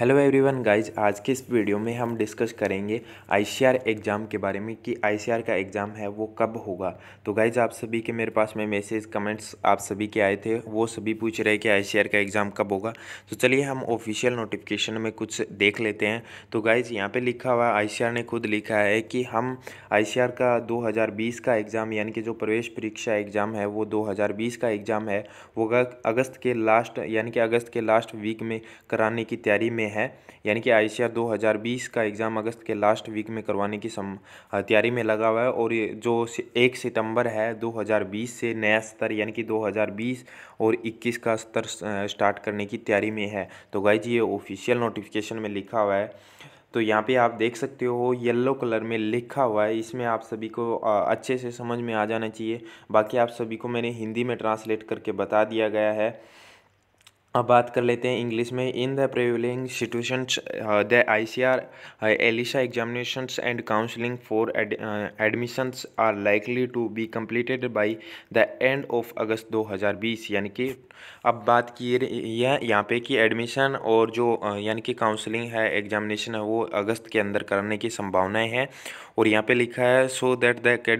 hello everyone guys आज के इस वीडियो में हम डिस्कस करेंगे आईसीआर एग्ज़ाम के बारे में कि आईसीआर का एग्ज़ाम है वो कब होगा तो गाइज आप सभी के मेरे पास में मैसेज कमेंट्स आप सभी के आए थे वो सभी पूछ रहे कि आईसीआर का एग्ज़ाम कब होगा तो चलिए हम ऑफिशियल नोटिफिकेशन में कुछ देख लेते हैं तो गाइज यहाँ पर लिखा हुआ आई ने खुद लिखा है कि हम आई का दो का एग्ज़ाम यानी कि जो प्रवेश परीक्षा एग्ज़ाम है वो दो का एग्ज़ाम है वो अगस्त के लास्ट यानी कि अगस्त के लास्ट वीक में कराने की तैयारी में है यानी कि आई 2020 का एग्ज़ाम अगस्त के लास्ट वीक में करवाने की सम तैयारी में लगा हुआ है और जो एक सितंबर है 2020 से नया स्तर यानी कि 2020 और 21 का स्तर स्टार्ट करने की तैयारी में है तो गाई जी ये ऑफिशियल नोटिफिकेशन में लिखा हुआ है तो यहाँ पे आप देख सकते हो येलो कलर में लिखा हुआ है इसमें आप सभी को अच्छे से समझ में आ जाना चाहिए बाकी आप सभी को मैंने हिंदी में ट्रांसलेट करके बता दिया गया है अब बात कर लेते हैं इंग्लिश में in the prevailing situations the I C R Elisha examinations and counselling for admissions are likely to be completed by the end of August 2020 यानी कि अब बात की यह यहाँ पे कि एडमिशन और जो uh, यानी कि काउंसलिंग है एग्जामिनेशन है वो अगस्त के अंदर करने की संभावनाएं हैं और यहाँ पे लिखा है सो दैट द